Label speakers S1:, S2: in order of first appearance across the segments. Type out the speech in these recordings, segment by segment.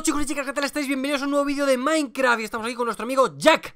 S1: chicos y chicas, ¿qué tal estáis? Bienvenidos a un nuevo vídeo de Minecraft y estamos aquí con nuestro amigo Jack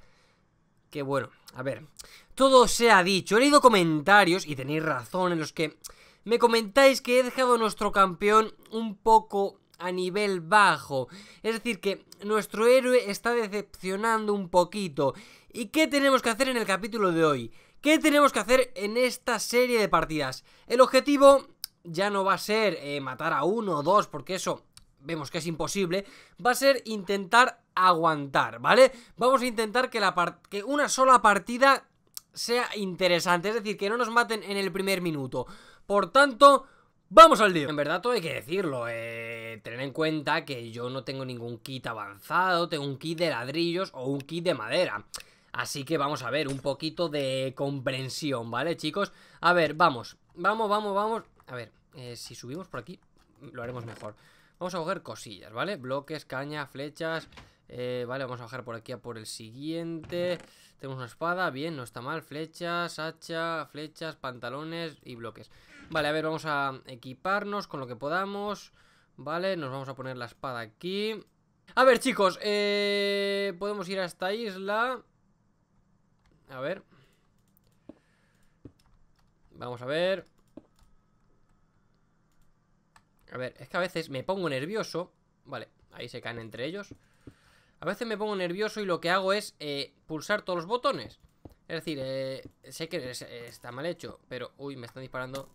S1: Que bueno, a ver, todo se ha dicho, he leído comentarios y tenéis razón en los que me comentáis que he dejado a nuestro campeón un poco a nivel bajo Es decir que nuestro héroe está decepcionando un poquito ¿Y qué tenemos que hacer en el capítulo de hoy? ¿Qué tenemos que hacer en esta serie de partidas? El objetivo ya no va a ser eh, matar a uno o dos porque eso vemos que es imposible, va a ser intentar aguantar, ¿vale? Vamos a intentar que, la que una sola partida sea interesante, es decir, que no nos maten en el primer minuto. Por tanto, ¡Vamos al día En verdad todo hay que decirlo, eh, tener en cuenta que yo no tengo ningún kit avanzado, tengo un kit de ladrillos o un kit de madera. Así que vamos a ver, un poquito de comprensión, ¿vale, chicos? A ver, vamos, vamos, vamos, vamos. A ver, eh, si subimos por aquí, lo haremos mejor. Vamos a coger cosillas, ¿vale? Bloques, caña, flechas... Eh, vale, vamos a bajar por aquí a por el siguiente Tenemos una espada, bien, no está mal Flechas, hacha, flechas, pantalones y bloques Vale, a ver, vamos a equiparnos con lo que podamos Vale, nos vamos a poner la espada aquí A ver, chicos, eh, podemos ir a esta isla A ver Vamos a ver a ver, es que a veces me pongo nervioso. Vale, ahí se caen entre ellos. A veces me pongo nervioso y lo que hago es eh, pulsar todos los botones. Es decir, eh, sé que está mal hecho, pero... Uy, me están disparando.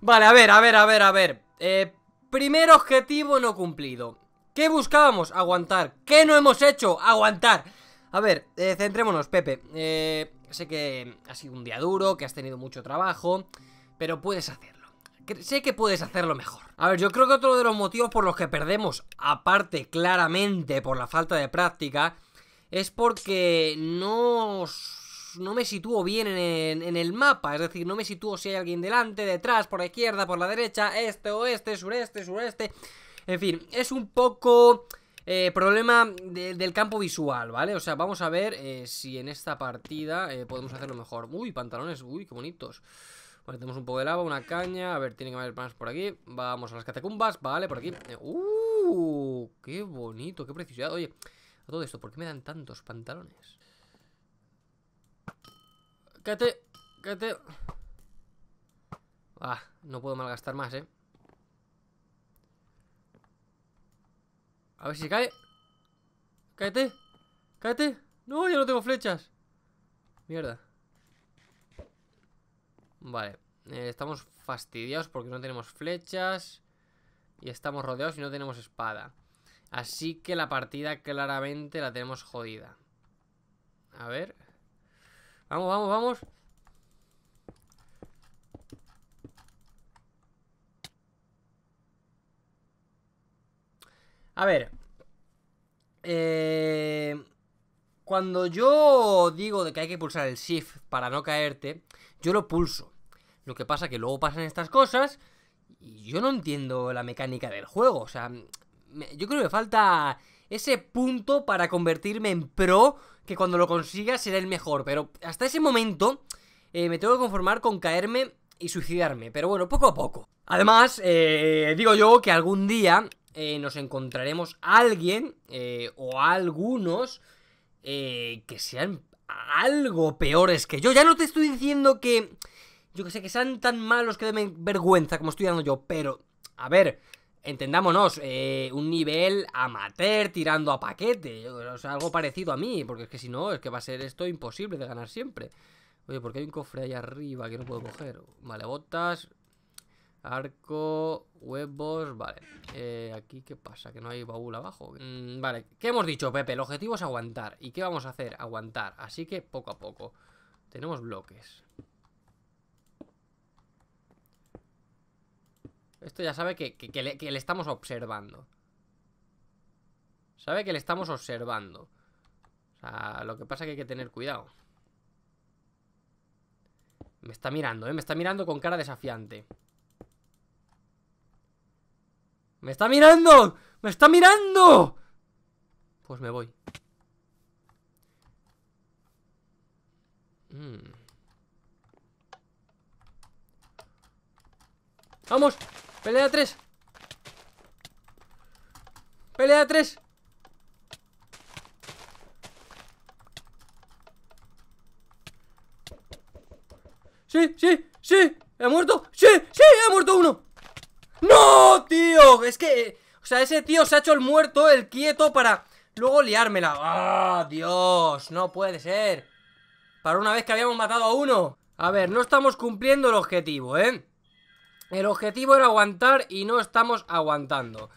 S1: Vale, a ver, a ver, a ver, a ver. Eh, primer objetivo no cumplido. ¿Qué buscábamos? Aguantar. ¿Qué no hemos hecho? Aguantar. A ver, centrémonos, Pepe. sé que ha sido un día duro, que has tenido mucho trabajo pero puedes hacerlo. Sé que puedes hacerlo mejor. A ver, yo creo que otro de los motivos por los que perdemos, aparte claramente por la falta de práctica, es porque no, me sitúo bien en, el mapa. Es decir, no me sitúo si hay alguien delante, detrás, por la izquierda, por la derecha, este, oeste, sureste, sureste. En fin, es un poco... Eh, problema del campo visual, ¿vale? O sea, vamos a ver eh, si en esta partida eh, podemos hacerlo mejor. Uy, pantalones, uy, qué bonitos. Vale, tenemos un poco de lava, una caña. A ver, tiene que haber panas por aquí. Vamos a las catacumbas. Vale, por aquí. ¡Uh! ¡Qué bonito! ¡Qué preciosidad! Oye, a todo esto, ¿por qué me dan tantos pantalones? ¡Cállate! ¡Cállate! Ah, no puedo malgastar más, ¿eh? A ver si se cae. ¡Cállate! ¡Cállate! ¡No, ya no tengo flechas! Mierda Vale, eh, estamos fastidiados porque no tenemos flechas y estamos rodeados y no tenemos espada. Así que la partida claramente la tenemos jodida. A ver. Vamos, vamos, vamos. A ver. Eh... Cuando yo digo de que hay que pulsar el shift para no caerte, yo lo pulso. Lo que pasa que luego pasan estas cosas y yo no entiendo la mecánica del juego. O sea, yo creo que falta ese punto para convertirme en pro que cuando lo consiga será el mejor. Pero hasta ese momento eh, me tengo que conformar con caerme y suicidarme. Pero bueno, poco a poco. Además, eh, digo yo que algún día eh, nos encontraremos a alguien o algunos eh, que sean algo peores que yo. Ya no te estoy diciendo que, yo que sé, que sean tan malos que den vergüenza como estoy dando yo, pero, a ver, entendámonos, eh, un nivel amateur tirando a paquete, o sea, algo parecido a mí, porque es que si no, es que va a ser esto imposible de ganar siempre. Oye, porque hay un cofre ahí arriba que no puedo coger? Vale, botas, Arco, huevos, vale eh, Aquí, ¿qué pasa? ¿Que no hay baúl abajo? Mm, vale, ¿qué hemos dicho, Pepe? El objetivo es aguantar ¿Y qué vamos a hacer? Aguantar Así que poco a poco Tenemos bloques Esto ya sabe que, le, que le estamos observando Sabe que le estamos observando O sea, lo que pasa es que hay que tener cuidado Me está mirando, ¿eh? Me está mirando con cara desafiante ¡Me está mirando! ¡Me está mirando! Pues me voy. Mm. ¡Vamos! ¡Pelea 3! ¡Pelea 3! ¡Sí! ¡Sí! ¡Sí! ¡He muerto! ¡Sí! ¡Sí! ¡He muerto uno! ¡No, tío! Es que... O sea, ese tío se ha hecho el muerto, el quieto para... Luego liármela. ¡Ah, Dios! No puede ser. Para una vez que habíamos matado a uno. A ver, no estamos cumpliendo el objetivo, ¿eh? El objetivo era aguantar y no estamos aguantando.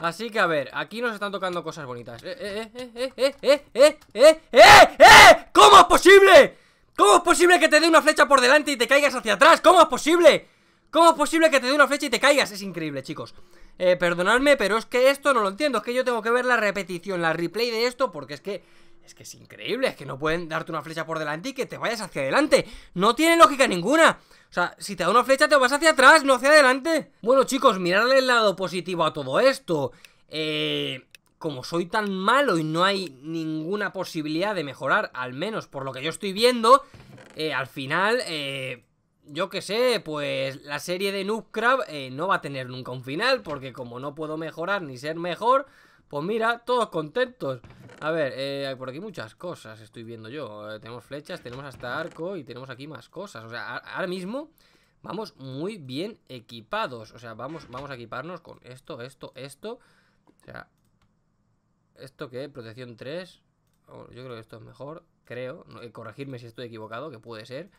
S1: Así que a ver, aquí nos están tocando cosas bonitas. Eh, eh, eh, eh, eh, eh, eh, eh, eh, eh. ¿Cómo es posible? ¿Cómo es posible que te dé una flecha por delante y te caigas hacia atrás? ¿Cómo es posible? ¿Cómo es posible que te dé una flecha y te caigas? Es increíble, chicos. Eh, perdonadme, pero es que esto no lo entiendo. Es que yo tengo que ver la repetición, la replay de esto, porque es que... Es que es increíble, es que no pueden darte una flecha por delante y que te vayas hacia adelante. No tiene lógica ninguna. O sea, si te da una flecha te vas hacia atrás, no hacia adelante. Bueno, chicos, mirarle el lado positivo a todo esto. Eh, como soy tan malo y no hay ninguna posibilidad de mejorar, al menos por lo que yo estoy viendo, eh, al final eh, yo qué sé, pues la serie de Noob eh, no va a tener nunca un final, porque como no puedo mejorar ni ser mejor, pues mira, todos contentos. A ver, eh, hay por aquí muchas cosas estoy viendo yo. Eh, tenemos flechas, tenemos hasta arco y tenemos aquí más cosas. O sea, ahora mismo vamos muy bien equipados. O sea, vamos, vamos a equiparnos con esto, esto, esto. O sea, ¿esto qué? Protección 3. yo creo que esto es mejor, creo. corregirme si estoy equivocado, que puede ser.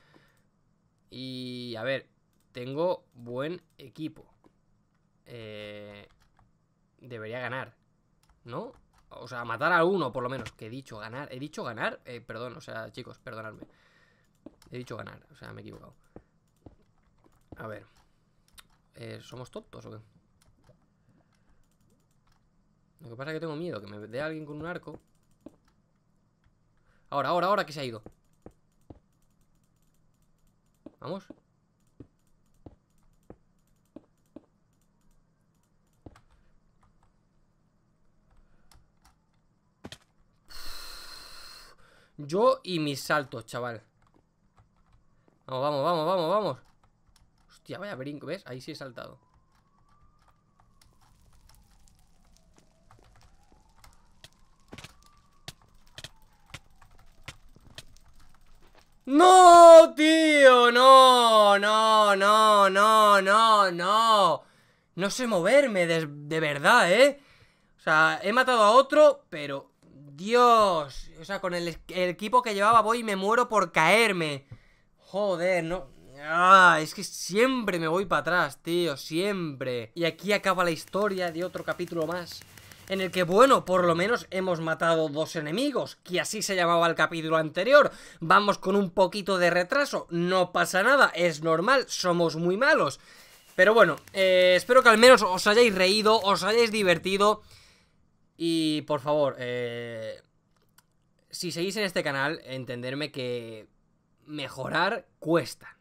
S1: Y a ver, tengo buen equipo. Eh, debería ganar, ¿no? O sea, matar a uno, por lo menos, que he dicho ganar. He dicho ganar, eh, perdón, o sea, chicos, perdonadme. He dicho ganar, o sea, me he equivocado. A ver. Eh, ¿Somos tontos o qué? Lo que pasa es que tengo miedo que me dé alguien con un arco. Ahora, ahora, ahora que se ha ido. Vamos. Yo y mis saltos, chaval Vamos, vamos, vamos, vamos, vamos Hostia, vaya brinco, ¿ves? Ahí sí he saltado ¡No, tío! ¡No! ¡No, no, no, no, no! No sé moverme, de, verdad, ¿eh? O sea, he matado a otro, pero... ¡Dios! O sea, con el, el equipo que llevaba voy y me muero por caerme. Joder, no... Ah, es que siempre me voy para atrás, tío, siempre. Y aquí acaba la historia de otro capítulo más en el que, bueno, por lo menos hemos matado dos enemigos, que así se llamaba el capítulo anterior. Vamos con un poquito de retraso, no pasa nada, es normal, somos muy malos. Pero bueno, eh, espero que al menos os hayáis reído, os hayáis divertido. Y por favor, eh, si seguís en este canal, entenderme que mejorar cuesta.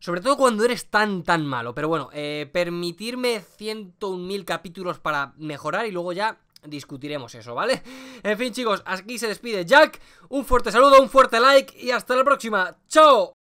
S1: Sobre todo cuando eres tan, tan malo. Pero bueno, eh, permitirme 101.000 capítulos para mejorar y luego ya discutiremos eso, ¿vale? En fin, chicos, aquí se despide Jack. Un fuerte saludo, un fuerte like y hasta la próxima. ¡Chao!